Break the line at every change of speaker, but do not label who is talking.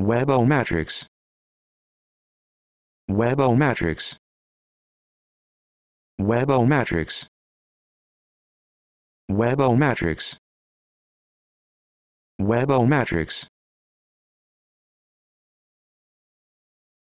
Webometrics Webometrics Webometrics Webometrics Webometrics